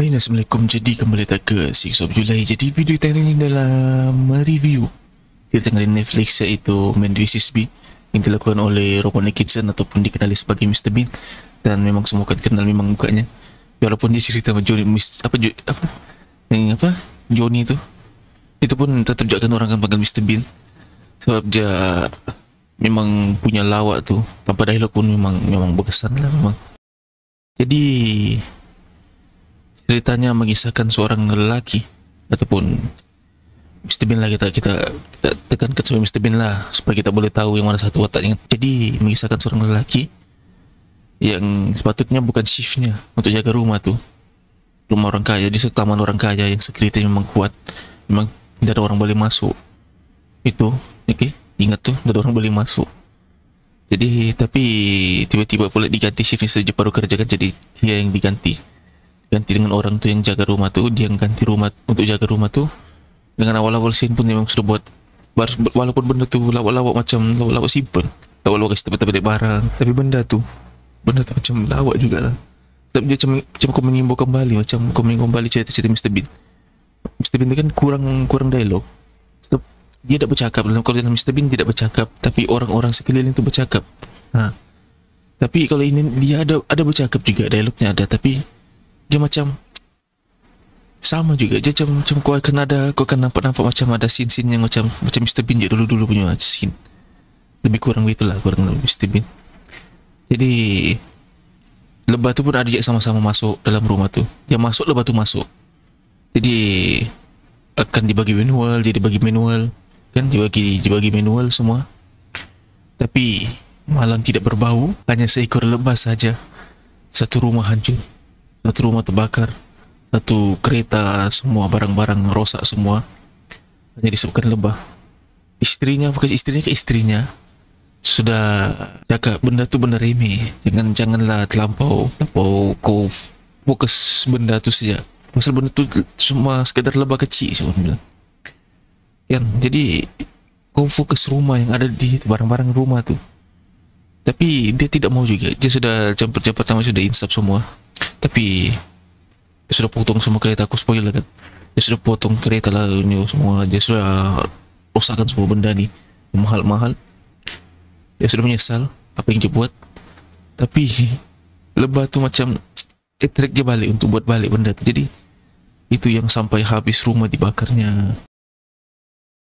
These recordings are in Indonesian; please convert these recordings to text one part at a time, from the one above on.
Hai Baiklah, Assalamualaikum. Jadi kembali tak ke 6 Julai. Jadi video kita ini adalah mereview kita tengah di Netflix iaitu Man vs Bean yang dilakukan oleh Robonic Kitchen ataupun dikenali sebagai Mr. Bean dan memang semua kan kenal memang mukanya walaupun dia cerita sama Johnny Miss, apa, jo, apa, yang apa Johnny itu itu pun tetap juga kan orang kan panggil Mr. Bean sebab dia memang punya lawak tu tanpa dialog pun memang memang berkesan lah memang jadi Ceritanya mengisahkan seorang lelaki ataupun Mr. Bean lah kita kita kita tekan ke Mr. Bean lah supaya kita boleh tahu yang mana satu wataknya. Jadi mengisahkan seorang lelaki yang sepatutnya bukan shiftnya untuk jaga rumah tu rumah orang kaya di taman orang kaya yang security memang kuat memang tidak ada orang boleh masuk itu oke okay? ingat tuh tidak ada orang boleh masuk jadi tapi tiba-tiba pula diganti shiftnya sejak baru kerjakan jadi dia yang diganti ganti dengan orang tuh yang jaga rumah tuh dia yang ganti rumah untuk jaga rumah tuh dengan awal-awal scene pun memang sudah buat walaupun benda tuh lawak-lawak macam lawak-lawak simple lawak-lawak kasih tempat-tempat barang tapi benda tuh benda tuh macam lawak juga lah tapi dia macam, macam kau mengimbau kembali macam kau mengimbau kembali cerita-cerita Mr. Bean Mr. Bean kan kurang kurang dialog dia tidak bercakap dalam kalau dalam Mr. Bean tidak bercakap tapi orang-orang sekeliling itu bercakap nah tapi kalau ini dia ada ada bercakap juga dialognya ada tapi dia macam sama juga dia macam macam kau akan ada kau akan nampak nampak macam ada scene scene yang macam macam Mister Bean je dulu dulu punya scene lebih kurang begitu lah kurang lebih Mr Bean jadi lebah tu pun ada yang sama-sama masuk dalam rumah tu dia masuk lebah tu masuk jadi akan dibagi manual jadi bagi manual kan dibagi dibagi manual semua tapi malam tidak berbau hanya seekor lebah saja satu rumah hancur satu rumah terbakar satu kereta semua barang-barang rosak semua hanya disebabkan lebah istrinya bekas istrinya ke istrinya sudah cakap benda tu benda remeh jangan janganlah terlampau terlampau kau fokus benda tu saja pasal benda tu cuma sekadar lebah kecil saya bilang kan jadi kau fokus rumah yang ada di barang-barang rumah tu tapi dia tidak mau juga dia sudah campur-campur sama sudah insaf semua Tapi Dia sudah potong semua kereta aku spoiler kan Dia sudah potong kereta lah ni semua Dia sudah rosakkan semua benda ni Mahal-mahal Dia sudah menyesal apa yang dia buat Tapi Lebah tu macam Attract dia balik untuk buat balik benda tu Jadi Itu yang sampai habis rumah dibakarnya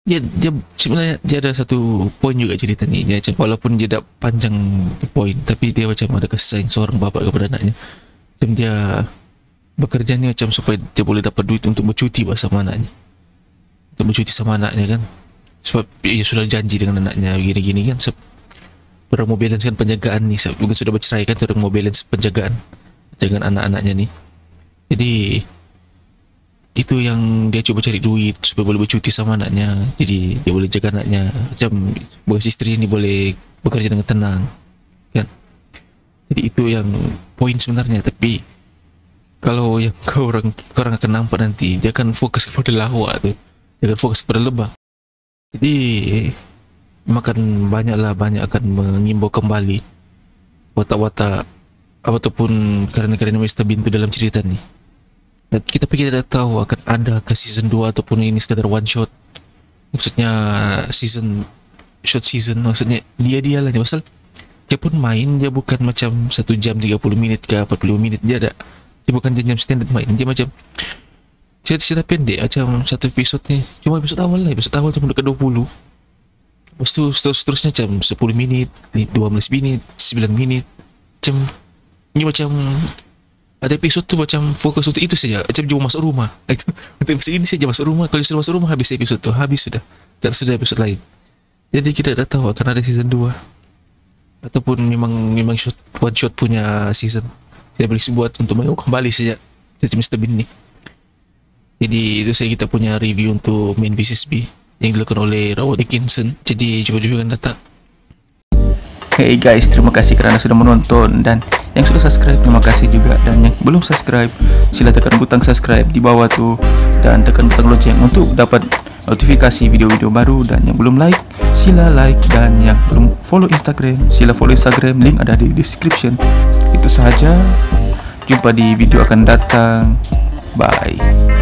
dia, dia sebenarnya dia ada satu poin juga cerita ni dia macam, walaupun dia tak panjang poin tapi dia macam ada kesan seorang bapa kepada anaknya macam dia bekerja ni macam supaya dia boleh dapat duit untuk bercuti sama anaknya untuk bercuti sama anaknya kan sebab dia sudah janji dengan anaknya gini-gini kan sebab orang mau balance kan penjagaan ni sebab mungkin sudah bercerai kan orang mau balance penjagaan dengan anak-anaknya ni jadi itu yang dia cuba cari duit supaya boleh bercuti sama anaknya jadi dia boleh jaga anaknya macam bekas istri ni boleh bekerja dengan tenang kan jadi itu yang poin sebenarnya tapi kalau yang kau orang orang akan nampak nanti dia akan fokus kepada lawa tuh dia akan fokus kepada lebah jadi makan banyaklah banyak akan mengimbau kembali watak-watak ataupun kerana-kerana Mr. Bean tu dalam cerita ni dan kita pergi tidak tahu akan ada ke season 2 ataupun ini sekadar one shot maksudnya season short season maksudnya dia-dialah ni pasal dia pun main dia bukan macam satu jam 30 menit ke 45 menit dia ada dia bukan jam-jam main dia macam cerita-cerita pendek macam satu episod ni cuma episod awal lah episod awal cuma dekat 20 lepas tu seterusnya macam 10 minit 12 minit 9 minit macam ni macam ada episod tu macam fokus untuk itu saja macam cuma masuk rumah itu untuk episod ini saja masuk rumah kalau sudah masuk rumah habis episode tu habis sudah dan sudah episode lain jadi kita dah tahu akan ada season 2 ataupun memang memang shot, one shot punya season tidak boleh buat untuk kembali sejak dari Mr. Bean nih jadi itu saya kita punya review untuk main business B yang dilakukan oleh Robert Dickinson jadi coba juga kan datang Hey guys, terima kasih karena sudah menonton dan yang sudah subscribe terima kasih juga dan yang belum subscribe sila tekan butang subscribe di bawah tuh dan tekan butang lonceng untuk dapat notifikasi video-video baru dan yang belum like sila like dan yang belum follow Instagram sila follow Instagram link ada di description itu saja jumpa di video akan datang bye